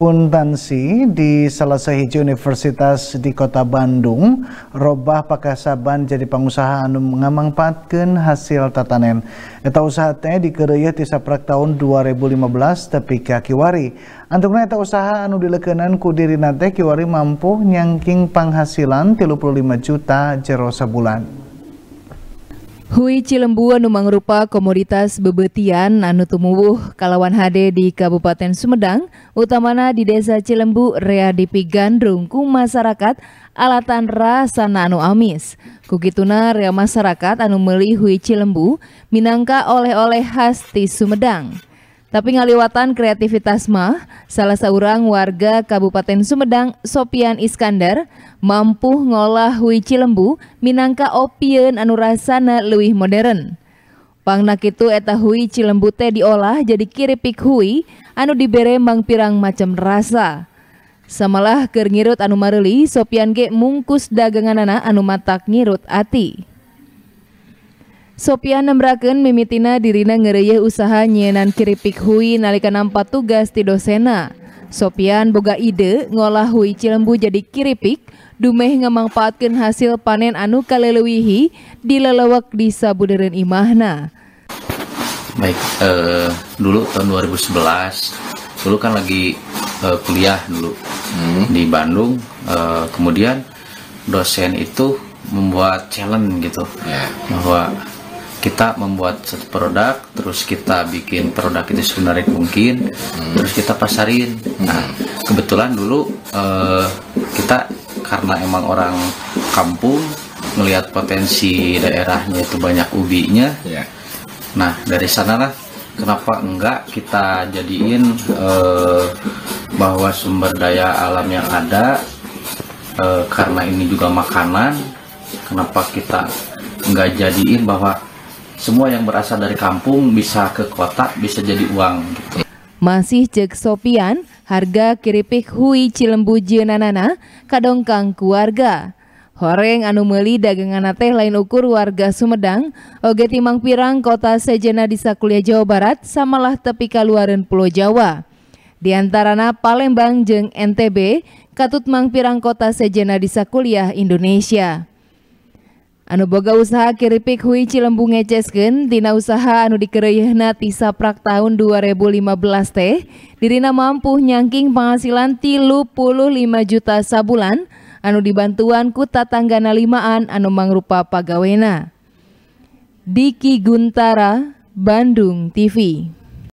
Puntansi di salah satu universitas di kota Bandung, robah pakasaban jadi pengusaha anu mengamangpatkan hasil tatanen. Eta usaha teh dikereyah di saprak tahun 2015 tepi ka kiwari. Antukna eta usaha anu dilekenan ku diri nate kiwari mampu nyangking penghasilan 35 juta jero sebulan. Hui cilembu anu mangrupa komoditas bebetian anu tumuwuh kalawan HD di Kabupaten Sumedang, utamana di Desa Cilembu rea dipigandrung ku masyarakat alatan rasa anu amis. Kukituna rea masyarakat anu meli hui cilembu minangka oleh-oleh khas di Sumedang. Tapi ngaliwatan kreativitas mah, salah seorang warga Kabupaten Sumedang, Sopian Iskandar, mampu ngolah hui cilembu minangka opien anu rasana lebih modern. Pangna kitu eta hui cilembu teh diolah jadi kiripik hui anu dibere mang pirang macam rasa. Samalah keur ngirut anu maruli, Sopian ge mungkus dagangan anak anu matak ngirut ati. Sopian nembraken mimitina dirina ngeriye usaha nyenan kiripik hui nalika nampak tugas di dosena. Sopian boga ide ngolah hui cilembu jadi kiripik, dumeh ngemangpaatkan hasil panen anu kalelewihi di lelewak di Sabuderen Imahna. Baik, uh, dulu tahun 2011, dulu kan lagi uh, kuliah dulu hmm. di Bandung, uh, kemudian dosen itu membuat challenge gitu, yeah. bahwa kita membuat satu produk terus kita bikin produk itu sebenarnya mungkin hmm. terus kita pasarin nah hmm. kebetulan dulu uh, kita karena emang orang kampung melihat potensi daerahnya itu banyak ubinya yeah. nah dari sana lah kenapa enggak kita jadiin uh, bahwa sumber daya alam yang ada uh, karena ini juga makanan kenapa kita enggak jadiin bahwa semua yang berasal dari kampung bisa ke kota bisa jadi uang gitu. Masih cek Sopian, harga keripik hui Cilembu jenanana kadongkang keluarga. Horeng anu meli dagangan teh lain ukur warga Sumedang, oge timang pirang kota sejena di Sakulia Jawa Barat samalah tepi kaluaran Pulau Jawa. Di antarana Palembang jeng NTB, katut mang pirang kota sejena di Sakulia Indonesia. Anu boga usaha keripik Hui Cilembung ngecesken Dina usaha anu dikereyehna prak tahun 2015 teh Dirina mampu nyangking penghasilan tilu puluh lima juta sabulan Anu dibantuan ku tanggana limaan anu mangrupa pagawena Diki Guntara, Bandung TV